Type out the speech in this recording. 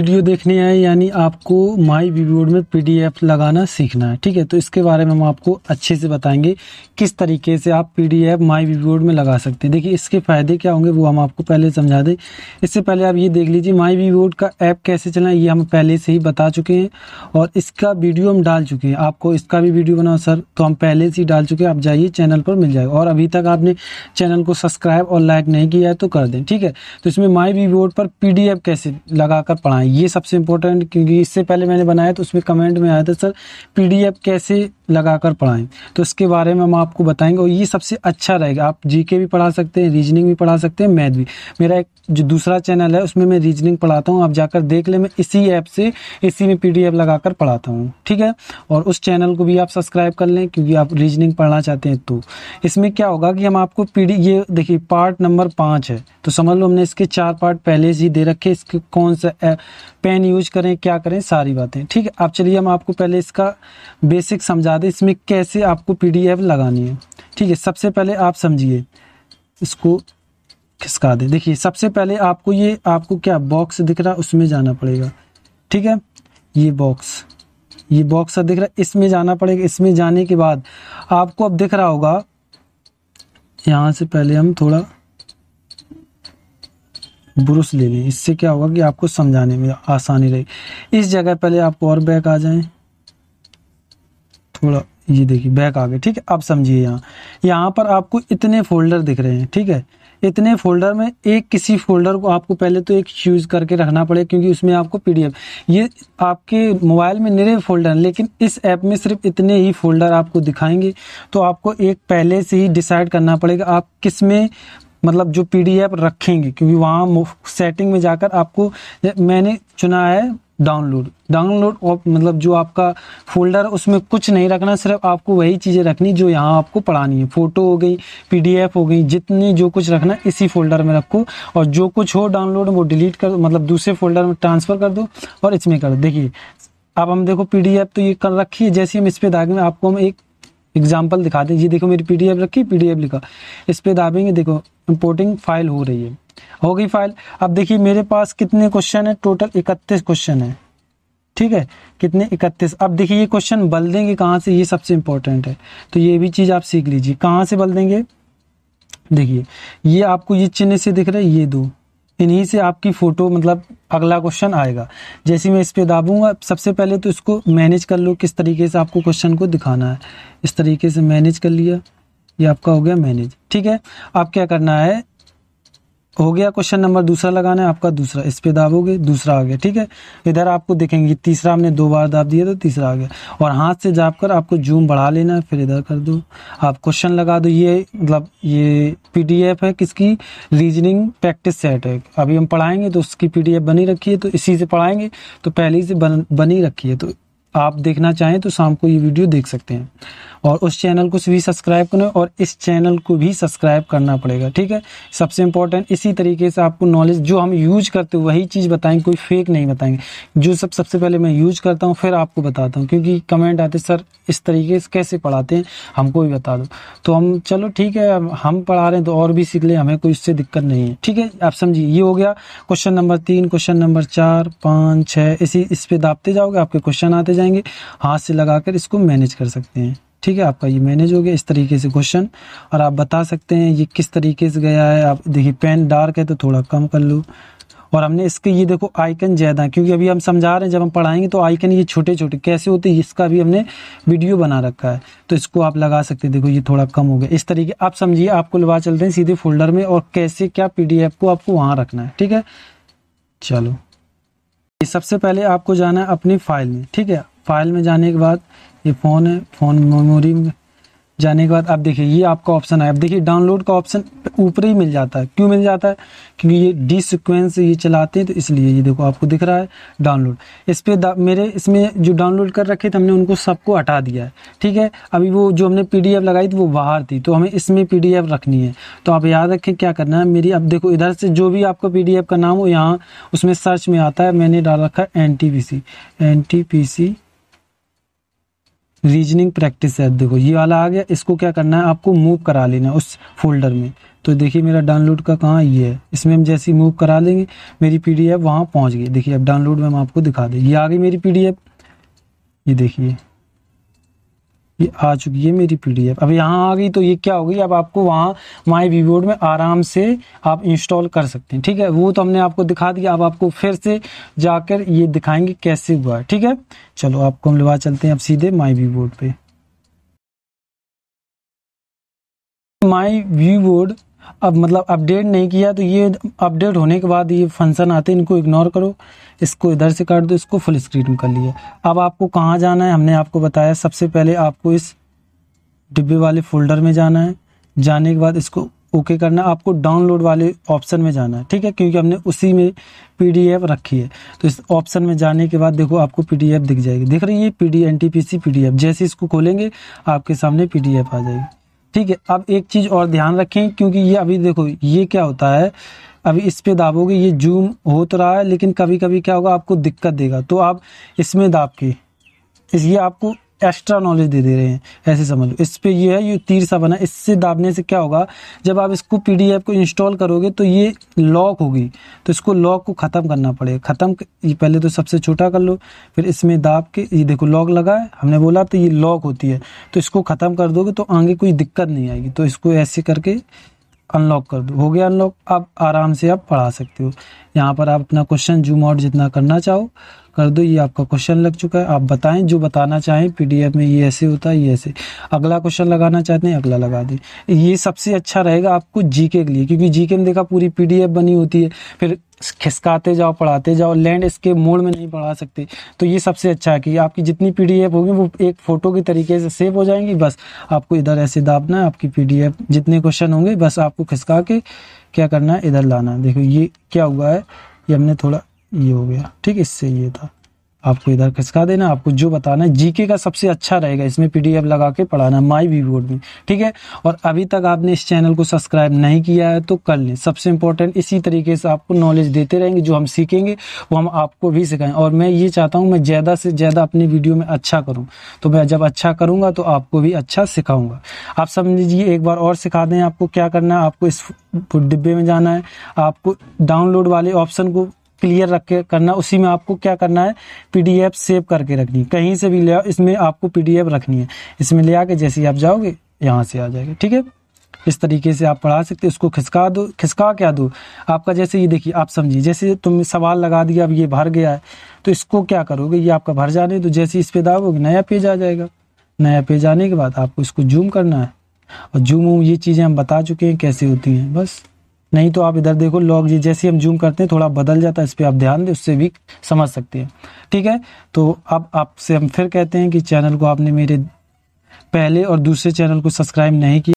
video देखने आए यानी आपको माई वीबोर्ड में पीडीएफ लगाना सीखना है ठीक है तो इसके बारे में हम आपको अच्छे से बताएंगे किस तरीके से आप पीडीएफ माई वीबोर्ड में लगा सकते हैं देखिए इसके फ़ायदे क्या होंगे वो हम आपको पहले समझा दें इससे पहले आप ये देख लीजिए माई वीबोर्ड का ऐप कैसे चलाएं ये हम पहले से ही बता चुके हैं और इसका वीडियो हम डाल चुके हैं आपको इसका भी वीडियो बनाओ सर तो हम पहले से ही डाल चुके हैं आप जाइए चैनल पर मिल जाएगा और अभी तक आपने चैनल को सब्सक्राइब और लाइक नहीं किया है तो कर दें ठीक है तो इसमें माई वीबोर्ड पर पी कैसे लगा कर ये सबसे इंपॉर्टेंट क्योंकि इससे पहले मैंने बनाया तो उसमें कमेंट में आया था सर पीडीएफ कैसे लगाकर पढ़ाएं तो इसके बारे में हम आपको बताएंगे और ये सबसे अच्छा रहेगा आप जीके भी पढ़ा सकते हैं रीजनिंग भी पढ़ा सकते हैं मैथ भी मेरा एक जो दूसरा चैनल है उसमें मैं रीजनिंग पढ़ाता हूँ आप जाकर देख ले मैं इसी ऐप से इसी में पी लगाकर पढ़ाता हूँ ठीक है और उस चैनल को भी आप सब्सक्राइब कर लें क्योंकि आप रीजनिंग पढ़ना चाहते हैं तो इसमें क्या होगा कि हम आपको पी ये देखिए पार्ट नंबर पाँच है तो समझ लो हमने इसके चार पार्ट पहले से ही दे रखे इसके कौन सा पेन यूज करें क्या करें सारी बातें ठीक है आप चलिए हम आपको पहले इसका बेसिक समझा बाद इसमें कैसे आपको पीडीएफ लगानी है ठीक है सबसे पहले आप समझिए इसको खिसका दें देखिए सबसे पहले आपको ये आपको क्या बॉक्स दिख रहा है उसमें जाना पड़ेगा ठीक है ये बॉक्स ये बॉक्स दिख रहा है इसमें जाना पड़ेगा इसमें जाने के बाद आपको अब दिख रहा होगा यहाँ से पहले हम थोड़ा ब्रश ले लें इससे क्या होगा कि आपको समझाने में आसानी रहेगी इस जगह पहले आपको और बैक आ जाएं थोड़ा ये देखिए बैक आ गए ठीक है अब समझिए यहाँ यहाँ पर आपको इतने फोल्डर दिख रहे हैं ठीक है इतने फोल्डर में एक किसी फोल्डर को आपको पहले तो एक चूज करके रखना पड़ेगा क्योंकि उसमें आपको पीडीएफ ये आपके मोबाइल में निरे फोल्डर हैं लेकिन इस ऐप में सिर्फ इतने ही फोल्डर आपको दिखाएंगे तो आपको एक पहले से ही डिसाइड करना पड़ेगा आप किस में मतलब जो पीडीएफ रखेंगे क्योंकि वहाँ सेटिंग में जाकर आपको मैंने चुना है डाउनलोड डाउनलोड मतलब जो आपका फोल्डर उसमें कुछ नहीं रखना सिर्फ आपको वही चीज़ें रखनी जो यहाँ आपको पढ़ानी है फ़ोटो हो गई पीडीएफ हो गई जितनी जो कुछ रखना इसी फोल्डर में रखो और जो कुछ हो डाउनलोड वो डिलीट कर मतलब दूसरे फोल्डर में ट्रांसफ़र कर दो और इसमें कर देखिए अब हम देखो पीडीएफ तो ये कर रखी है जैसे हम इस पर दागेंगे आपको हम एक एग्जाम्पल दिखा दें ये देखो मेरी पीडीएफ रखी पीडीएफ लिखा इस पर दाबेंगे देखो इम्पोर्टिंग फाइल हो रही है हो गई फाइल अब देखिए मेरे पास कितने क्वेश्चन है टोटल इकतीस क्वेश्चन है ठीक है कितने इकतीस अब देखिए ये क्वेश्चन बल देंगे कहाँ से ये सबसे इंपॉर्टेंट है तो ये भी चीज़ आप सीख लीजिए कहाँ से बल देंगे देखिए ये आपको ये चिन्ह से दिख रहा है ये दो इन्हीं से आपकी फ़ोटो मतलब अगला क्वेश्चन आएगा जैसे मैं इस पे दाबूंगा सबसे पहले तो इसको मैनेज कर लो किस तरीके से आपको क्वेश्चन को दिखाना है इस तरीके से मैनेज कर लिया ये आपका हो गया मैनेज ठीक है अब क्या करना है हो गया क्वेश्चन नंबर दूसरा लगाना है आपका दूसरा इस पे दाबोगे दूसरा आ गया ठीक है इधर आपको देखेंगे तीसरा हमने दो बार दाब दिया तो तीसरा आ गया और हाथ से जाप कर आपको जूम बढ़ा लेना है फिर इधर कर दो आप क्वेश्चन लगा दो ये मतलब ये पीडीएफ है किसकी रीजनिंग प्रैक्टिस सेट है अभी हम पढ़ाएंगे तो उसकी पी बनी रखी है तो इसी से पढ़ाएंगे तो पहले से बन, बनी रखी है तो आप देखना चाहें तो शाम को ये वीडियो देख सकते हैं और उस चैनल को भी सब्सक्राइब करना और इस चैनल को भी सब्सक्राइब करना पड़ेगा ठीक है सबसे इंपॉर्टेंट इसी तरीके से आपको नॉलेज जो हम यूज करते हो वही चीज़ बताएंगे कोई फेक नहीं बताएंगे जो सब सबसे पहले मैं यूज करता हूँ फिर आपको बताता हूँ क्योंकि कमेंट आते सर इस तरीके से कैसे पढ़ाते हैं हमको भी बता दो तो हम चलो ठीक है हम पढ़ा रहे हैं तो और भी सीख लें हमें कोई इससे दिक्कत नहीं है ठीक है आप समझिए ये हो गया क्वेश्चन नंबर तीन क्वेश्चन नंबर चार पाँच छः इसी इस पर दापते जाओगे आपके क्वेश्चन आते जाएंगे हाथ से लगाकर इसको मैनेज कर सकते हैं ठीक है आपका ये मैनेज हो गया इस तरीके से क्वेश्चन और आप बता सकते हैं ये किस तरीके से गया है आप देखिए पेन डार्क है तो थोड़ा कम कर लो और हमने इसके ये देखो आइकन ज़्यादा क्योंकि अभी हम समझा रहे हैं जब हम पढ़ाएंगे तो आइकन ये छोटे छोटे कैसे होते हैं इसका भी हमने वीडियो बना रखा है तो इसको आप लगा सकते हैं देखो ये थोड़ा कम हो गया इस तरीके आप समझिए आपको लगा चलते हैं सीधे फोल्डर में और कैसे क्या पी को आपको वहां रखना है ठीक है चलो सबसे पहले आपको जाना है अपनी फाइल में ठीक है फाइल में जाने के बाद ये फ़ोन है फ़ोन मेमोरी में जाने के बाद आप देखिए ये आपका ऑप्शन है अब देखिए डाउनलोड का ऑप्शन ऊपर ही मिल जाता है क्यों मिल जाता है क्योंकि ये डी सिक्वेंस ये चलाते हैं तो इसलिए ये देखो आपको दिख रहा है डाउनलोड इस पर मेरे इसमें जो डाउनलोड कर रखे थे हमने उनको सबको हटा दिया है ठीक है अभी वो जो हमने पी लगाई थी वो बाहर थी तो हमें इसमें पी रखनी है तो आप याद रखें क्या करना है मेरी अब देखो इधर से जो भी आपका पी का नाम हो यहाँ उसमें सर्च में आता है मैंने डाल रखा है N T P C N T P C reasoning practice है देखो ये वाला आ गया इसको क्या करना है आपको मूव करा लेना है उस फोल्डर में तो देखिए मेरा डाउनलोड का कहाँ ये है इसमें हम जैसे मूव करा लेंगे मेरी पीडीएफ डी वहाँ पहुँच गई देखिए अब डाउनलोड में हम आपको दिखा दें ये आ गई मेरी पीडीएफ ये देखिए ये आ चुकी है मेरी पीडीएफ अब यहाँ आ गई तो ये क्या हो गई अब आपको वहाँ माई वीबोर्ड में आराम से आप इंस्टॉल कर सकते हैं ठीक है वो तो हमने आपको दिखा दिया अब आपको फिर से जाकर ये दिखाएंगे कैसे हुआ है ठीक है चलो आपको हम लिवा चलते हैं अब सीधे माई वीबोर्ड पे माई व्यू बोर्ड अब मतलब अपडेट नहीं किया तो ये अपडेट होने के बाद ये फंक्शन आते हैं इनको इग्नोर करो इसको इधर से काट दो इसको फुल स्क्रीन में कर लिया अब आपको कहाँ जाना है हमने आपको बताया सबसे पहले आपको इस डिब्बे वाले फोल्डर में जाना है जाने के बाद इसको ओके okay करना है आपको डाउनलोड वाले ऑप्शन में जाना है ठीक है क्योंकि हमने उसी में पीडीएफ रखी है तो इस ऑप्शन में जाने के बाद देखो आपको पीडीएफ दिख जाएगी दिख रही है P D N T P C P D F जैसे इसको खोलेंगे आपके सामने पीडीएफ आ जाएगी ठीक है अब एक चीज़ और ध्यान रखें क्योंकि ये अभी देखो ये क्या होता है अभी इस पे दाबोगे ये जूम हो तो रहा है लेकिन कभी कभी क्या होगा आपको दिक्कत देगा तो आप इसमें दाब के इस ये आपको एक्स्ट्रा नॉलेज दे दे रहे हैं ऐसे समझ लो इस पर ये है ये तीर सा बना इससे दाबने से क्या होगा जब आप इसको पीडीएफ को इंस्टॉल करोगे तो ये लॉक होगी तो इसको लॉक को ख़त्म करना पड़ेगा ख़त्म ये पहले तो सबसे छोटा कर लो फिर इसमें दाब के ये देखो लॉक लगा है हमने बोला तो ये लॉक होती है तो इसको ख़त्म कर दोगे तो आगे कोई दिक्कत नहीं आएगी तो इसको ऐसे करके अनलॉक कर दो हो गया अनलॉक आप आराम से आप पढ़ा सकते हो यहाँ पर आप अपना क्वेश्चन जूम आउट जितना करना चाहो कर दो ये आपका क्वेश्चन लग चुका है आप बताएं जो बताना चाहें पीडीएफ में ये ऐसे होता है ये ऐसे अगला क्वेश्चन लगाना चाहते हैं अगला लगा दें ये सबसे अच्छा रहेगा आपको जीके के लिए क्योंकि जीके में देखा पूरी पीडीएफ बनी होती है फिर खिसकाते जाओ पढ़ाते जाओ लैंड इसके मोड में नहीं पढ़ा सकते तो ये सबसे अच्छा है कि आपकी जितनी पीडीएफ होगी वो एक फ़ोटो के तरीके से सेव हो जाएंगी बस आपको इधर ऐसे दाबना है आपकी पीडीएफ जितने क्वेश्चन होंगे बस आपको खिसका के क्या करना है इधर लाना है देखो ये क्या हुआ है ये हमने थोड़ा ये हो गया ठीक इससे ये था आपको इधर खिसका देना आपको जो बताना है जीके का सबसे अच्छा रहेगा इसमें पीडीएफ लगा के पढ़ाना माई वी बोर्ड में ठीक है और अभी तक आपने इस चैनल को सब्सक्राइब नहीं किया है तो कर लें सबसे इंपॉर्टेंट इसी तरीके से आपको नॉलेज देते रहेंगे जो हम सीखेंगे वो हम आपको भी सिखाएं और मैं ये चाहता हूँ मैं ज़्यादा से ज़्यादा अपनी वीडियो में अच्छा करूँ तो मैं जब अच्छा करूँगा तो आपको भी अच्छा सिखाऊंगा आप समझ लीजिए एक बार और सिखा दें आपको क्या करना है आपको इस डिब्बे में जाना है आपको डाउनलोड वाले ऑप्शन को क्लियर रख के करना उसी में आपको क्या करना है पीडीएफ सेव करके रखनी कहीं से भी ले इसमें आपको पीडीएफ रखनी है इसमें ले आके जैसे ही आप जाओगे यहाँ से आ जाएगा ठीक है इस तरीके से आप पढ़ा सकते उसको खिसका दो खिसका क्या दो आपका जैसे ये देखिए आप समझिए जैसे तुम सवाल लगा दिया अब ये भर गया है तो इसको क्या करोगे ये आपका भर जाने तो जैसे इस पे दागोगे नया पेज आ जाएगा नया पेज आने के बाद आपको इसको जूम करना है और जूम वूम ये चीज़ें हम बता चुके हैं कैसे होती हैं बस नहीं तो आप इधर देखो लॉग जी जैसे हम जूम करते हैं थोड़ा बदल जाता है इस पर आप ध्यान दें उससे भी समझ सकते हैं ठीक है तो अब आपसे हम फिर कहते हैं कि चैनल को आपने मेरे पहले और दूसरे चैनल को सब्सक्राइब नहीं किया